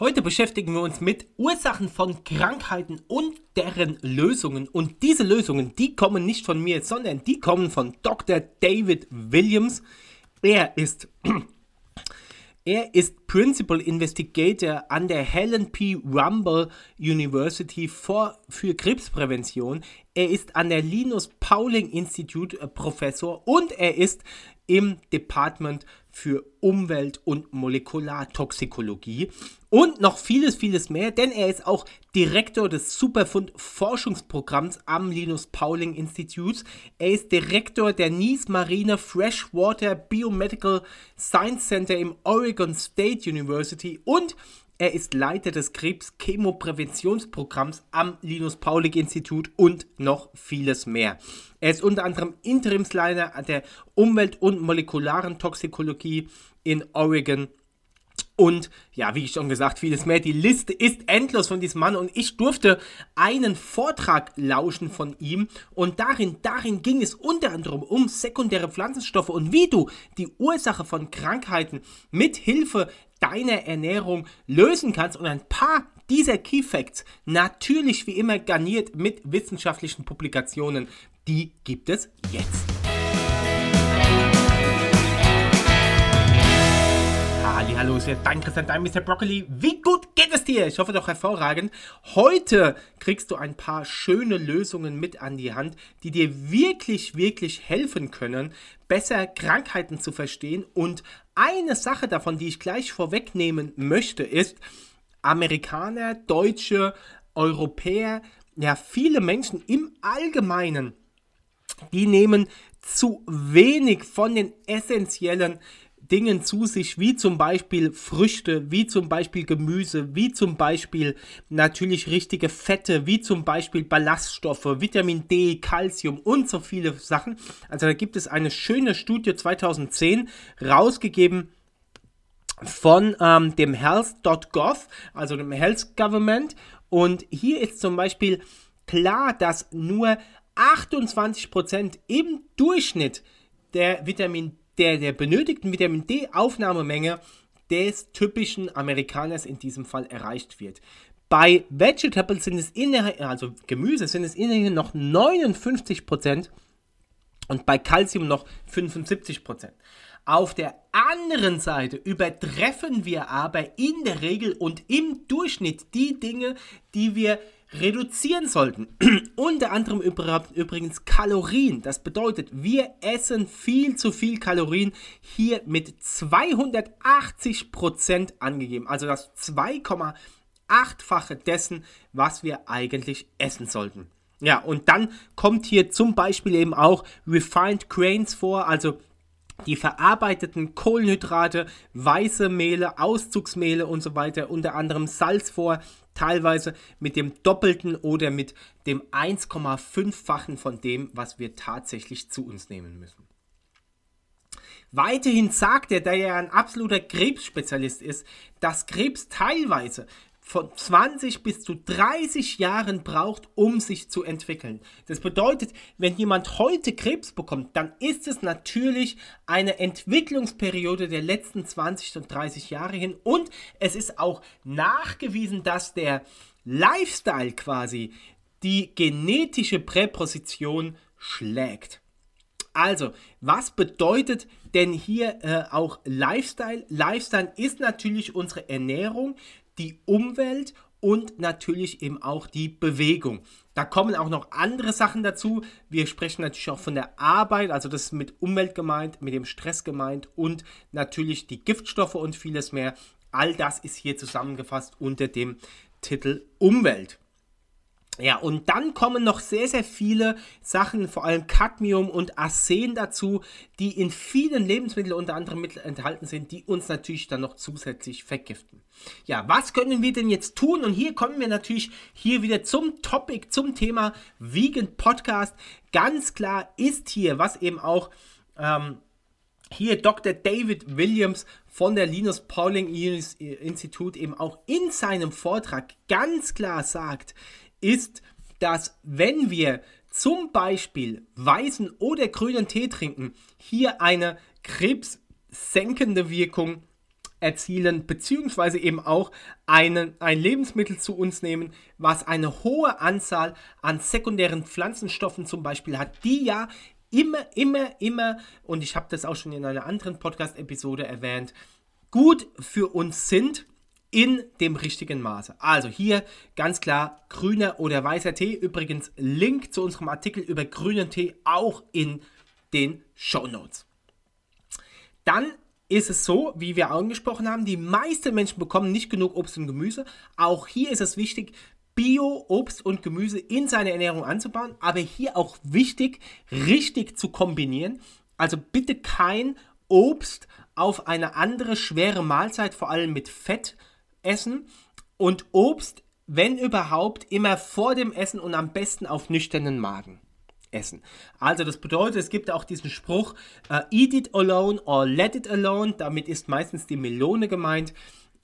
Heute beschäftigen wir uns mit Ursachen von Krankheiten und deren Lösungen. Und diese Lösungen, die kommen nicht von mir, sondern die kommen von Dr. David Williams. Er ist, er ist Principal Investigator an der Helen P. Rumble University for, für Krebsprävention. Er ist an der Linus Pauling Institute äh, Professor und er ist im Department für Umwelt- und Molekulartoxikologie und noch vieles, vieles mehr, denn er ist auch Direktor des Superfund-Forschungsprogramms am Linus Pauling Institute. Er ist Direktor der Nice Marine Freshwater Biomedical Science Center im Oregon State University und er ist Leiter des Krebs-Chemopräventionsprogramms am Linus-Paulig-Institut und noch vieles mehr. Er ist unter anderem Interimsleiter der Umwelt- und molekularen Toxikologie in Oregon und ja, wie ich schon gesagt, vieles mehr. Die Liste ist endlos von diesem Mann und ich durfte einen Vortrag lauschen von ihm und darin, darin ging es unter anderem um sekundäre Pflanzenstoffe und wie du die Ursache von Krankheiten mit Hilfe deiner Ernährung lösen kannst und ein paar dieser Key Facts natürlich wie immer garniert mit wissenschaftlichen Publikationen, die gibt es jetzt. Christian, dein Christian, dein Mr. Broccoli. Wie gut geht es dir? Ich hoffe doch hervorragend. Heute kriegst du ein paar schöne Lösungen mit an die Hand, die dir wirklich, wirklich helfen können, besser Krankheiten zu verstehen. Und eine Sache davon, die ich gleich vorwegnehmen möchte, ist, Amerikaner, Deutsche, Europäer, ja, viele Menschen im Allgemeinen, die nehmen zu wenig von den essentiellen Dingen zu sich, wie zum Beispiel Früchte, wie zum Beispiel Gemüse, wie zum Beispiel natürlich richtige Fette, wie zum Beispiel Ballaststoffe, Vitamin D, Calcium und so viele Sachen. Also da gibt es eine schöne Studie 2010 rausgegeben von ähm, dem health.gov, also dem Health Government. Und hier ist zum Beispiel klar, dass nur 28% im Durchschnitt der Vitamin D der, der benötigten Vitamin D-Aufnahmemenge des typischen Amerikaners in diesem Fall erreicht wird. Bei Vegetables sind es innerhalb, also Gemüse sind es innerhalb noch 59% und bei Calcium noch 75%. Auf der anderen Seite übertreffen wir aber in der Regel und im Durchschnitt die Dinge, die wir reduzieren sollten. Unter anderem übrigens Kalorien. Das bedeutet, wir essen viel zu viel Kalorien. Hier mit 280% angegeben. Also das 2,8-fache dessen, was wir eigentlich essen sollten. Ja, und dann kommt hier zum Beispiel eben auch Refined Grains vor, also die verarbeiteten Kohlenhydrate, weiße Mehle, Auszugsmehle und so weiter, unter anderem Salz vor, teilweise mit dem Doppelten oder mit dem 1,5-fachen von dem, was wir tatsächlich zu uns nehmen müssen. Weiterhin sagt er, da er ein absoluter Krebsspezialist ist, dass Krebs teilweise von 20 bis zu 30 Jahren braucht, um sich zu entwickeln. Das bedeutet, wenn jemand heute Krebs bekommt, dann ist es natürlich eine Entwicklungsperiode der letzten 20 und 30 Jahre hin und es ist auch nachgewiesen, dass der Lifestyle quasi die genetische Präposition schlägt. Also, was bedeutet denn hier äh, auch Lifestyle? Lifestyle ist natürlich unsere Ernährung, die Umwelt und natürlich eben auch die Bewegung. Da kommen auch noch andere Sachen dazu. Wir sprechen natürlich auch von der Arbeit, also das ist mit Umwelt gemeint, mit dem Stress gemeint und natürlich die Giftstoffe und vieles mehr. All das ist hier zusammengefasst unter dem Titel Umwelt. Ja, und dann kommen noch sehr, sehr viele Sachen, vor allem Cadmium und Arsen dazu, die in vielen Lebensmitteln unter anderem mit enthalten sind, die uns natürlich dann noch zusätzlich vergiften. Ja, was können wir denn jetzt tun? Und hier kommen wir natürlich hier wieder zum Topic, zum Thema Vegan Podcast. Ganz klar ist hier, was eben auch... Ähm, hier Dr. David Williams von der Linus Pauling Institut eben auch in seinem Vortrag ganz klar sagt, ist, dass wenn wir zum Beispiel weißen oder grünen Tee trinken, hier eine krebssenkende Wirkung erzielen, beziehungsweise eben auch einen, ein Lebensmittel zu uns nehmen, was eine hohe Anzahl an sekundären Pflanzenstoffen zum Beispiel hat, die ja immer, immer, immer, und ich habe das auch schon in einer anderen Podcast-Episode erwähnt, gut für uns sind in dem richtigen Maße. Also hier ganz klar grüner oder weißer Tee. Übrigens Link zu unserem Artikel über grünen Tee auch in den Show Notes. Dann ist es so, wie wir angesprochen haben, die meisten Menschen bekommen nicht genug Obst und Gemüse. Auch hier ist es wichtig, Bio-Obst und Gemüse in seine Ernährung anzubauen, aber hier auch wichtig, richtig zu kombinieren. Also bitte kein Obst auf eine andere schwere Mahlzeit, vor allem mit Fett, äh, essen und Obst, wenn überhaupt, immer vor dem Essen und am besten auf nüchternen Magen essen. Also das bedeutet, es gibt auch diesen Spruch, uh, eat it alone or let it alone, damit ist meistens die Melone gemeint.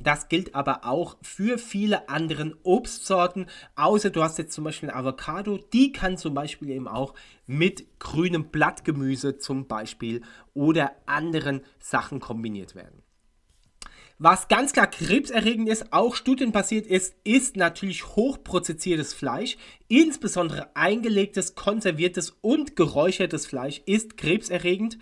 Das gilt aber auch für viele anderen Obstsorten, außer du hast jetzt zum Beispiel eine Avocado, die kann zum Beispiel eben auch mit grünem Blattgemüse zum Beispiel oder anderen Sachen kombiniert werden. Was ganz klar krebserregend ist, auch studienbasiert ist, ist natürlich hochprozessiertes Fleisch. Insbesondere eingelegtes, konserviertes und geräuchertes Fleisch ist krebserregend.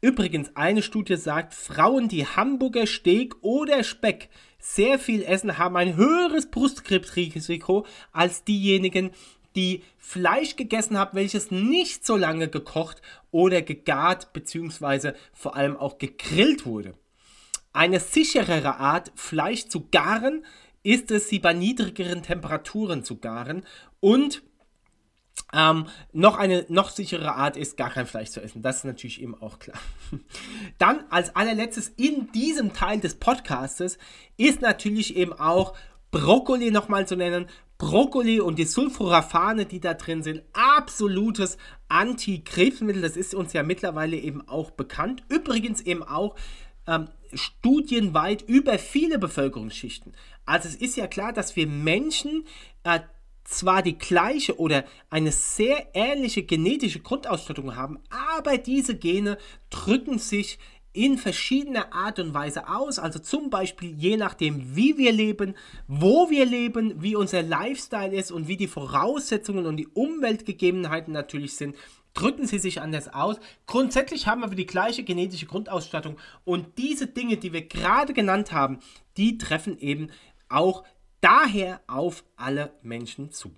Übrigens, eine Studie sagt, Frauen, die Hamburger Steak oder Speck sehr viel essen, haben ein höheres Brustkrebsrisiko als diejenigen, die Fleisch gegessen haben, welches nicht so lange gekocht oder gegart bzw. vor allem auch gegrillt wurde. Eine sicherere Art, Fleisch zu garen, ist es, sie bei niedrigeren Temperaturen zu garen. Und ähm, noch eine noch sichere Art ist, gar kein Fleisch zu essen. Das ist natürlich eben auch klar. Dann als allerletztes in diesem Teil des Podcastes ist natürlich eben auch Brokkoli nochmal zu nennen. Brokkoli und die Sulforafane, die da drin sind, absolutes Antikrebsmittel. Das ist uns ja mittlerweile eben auch bekannt. Übrigens eben auch ähm, studienweit über viele Bevölkerungsschichten. Also es ist ja klar, dass wir Menschen äh, zwar die gleiche oder eine sehr ähnliche genetische Grundausstattung haben, aber diese Gene drücken sich in verschiedener Art und Weise aus. Also zum Beispiel je nachdem, wie wir leben, wo wir leben, wie unser Lifestyle ist und wie die Voraussetzungen und die Umweltgegebenheiten natürlich sind, drücken sie sich anders aus. Grundsätzlich haben wir die gleiche genetische Grundausstattung und diese Dinge, die wir gerade genannt haben, die treffen eben auch daher auf alle Menschen zu.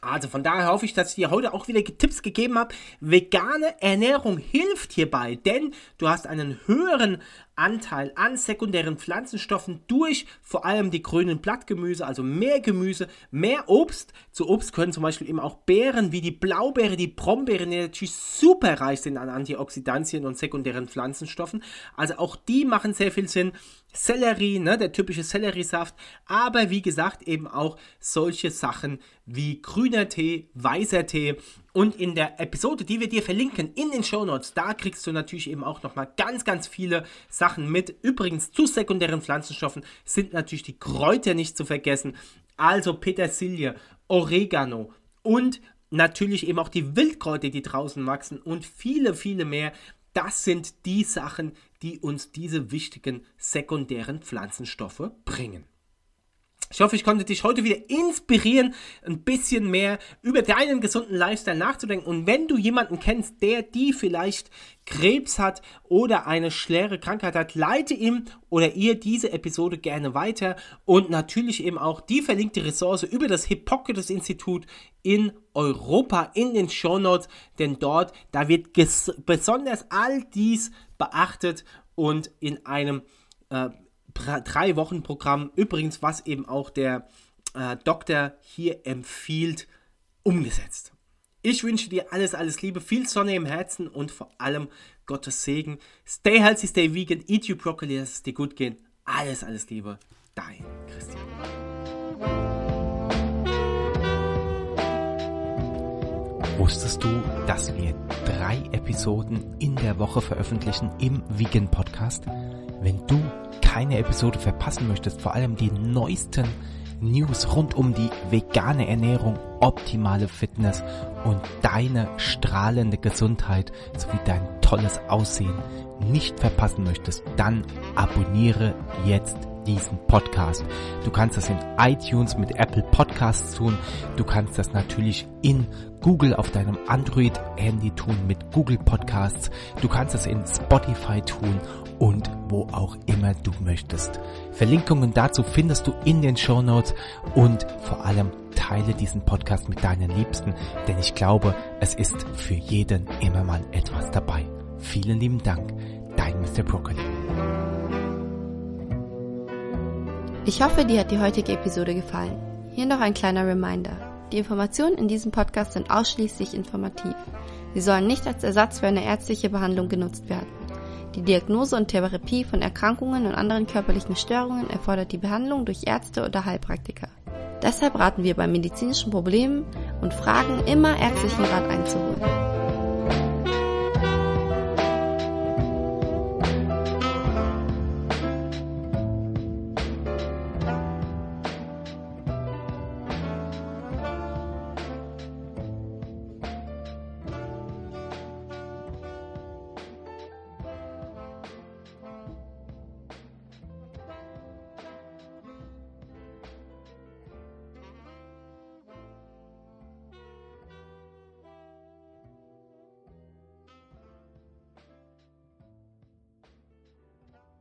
Also von daher hoffe ich, dass ich dir heute auch wieder Tipps gegeben habe. Vegane Ernährung hilft hierbei, denn du hast einen höheren Anteil an sekundären Pflanzenstoffen durch vor allem die grünen Blattgemüse, also mehr Gemüse, mehr Obst. Zu Obst können zum Beispiel eben auch Beeren wie die Blaubeere, die Brombeere, die natürlich super reich sind an Antioxidantien und sekundären Pflanzenstoffen. Also auch die machen sehr viel Sinn. Sellerie, ne, der typische Selleriesaft, aber wie gesagt eben auch solche Sachen wie grüner Tee, weißer Tee und in der Episode, die wir dir verlinken in den Show Notes, da kriegst du natürlich eben auch nochmal ganz, ganz viele Sachen mit. Übrigens zu sekundären Pflanzenstoffen sind natürlich die Kräuter nicht zu vergessen. Also Petersilie, Oregano und natürlich eben auch die Wildkräuter, die draußen wachsen und viele, viele mehr. Das sind die Sachen, die uns diese wichtigen sekundären Pflanzenstoffe bringen. Ich hoffe, ich konnte dich heute wieder inspirieren, ein bisschen mehr über deinen gesunden Lifestyle nachzudenken. Und wenn du jemanden kennst, der die vielleicht Krebs hat oder eine schwere Krankheit hat, leite ihm oder ihr diese Episode gerne weiter. Und natürlich eben auch die verlinkte Ressource über das Hippocrates Institut in Europa in den Show Notes, denn dort, da wird besonders all dies beachtet und in einem äh, drei Wochen Programm, übrigens was eben auch der äh, Doktor hier empfiehlt, umgesetzt. Ich wünsche dir alles, alles Liebe, viel Sonne im Herzen und vor allem Gottes Segen. Stay healthy, stay vegan, eat your broccoli, dass es dir gut geht. Alles, alles Liebe, dein Christian. Wusstest du, dass wir drei Episoden in der Woche veröffentlichen im Vegan Podcast? Wenn du keine Episode verpassen möchtest, vor allem die neuesten News rund um die vegane Ernährung, optimale Fitness und deine strahlende Gesundheit sowie dein tolles Aussehen nicht verpassen möchtest, dann abonniere jetzt diesen Podcast. Du kannst das in iTunes mit Apple Podcasts tun. Du kannst das natürlich in Google auf deinem Android-Handy tun mit Google Podcasts. Du kannst das in Spotify tun und wo auch immer du möchtest. Verlinkungen dazu findest du in den Show Notes und vor allem teile diesen Podcast mit deinen Liebsten, denn ich glaube, es ist für jeden immer mal etwas dabei. Vielen lieben Dank, dein Mr. Broccoli. Ich hoffe, dir hat die heutige Episode gefallen. Hier noch ein kleiner Reminder. Die Informationen in diesem Podcast sind ausschließlich informativ. Sie sollen nicht als Ersatz für eine ärztliche Behandlung genutzt werden. Die Diagnose und Therapie von Erkrankungen und anderen körperlichen Störungen erfordert die Behandlung durch Ärzte oder Heilpraktiker. Deshalb raten wir bei medizinischen Problemen und Fragen immer ärztlichen Rat einzuholen.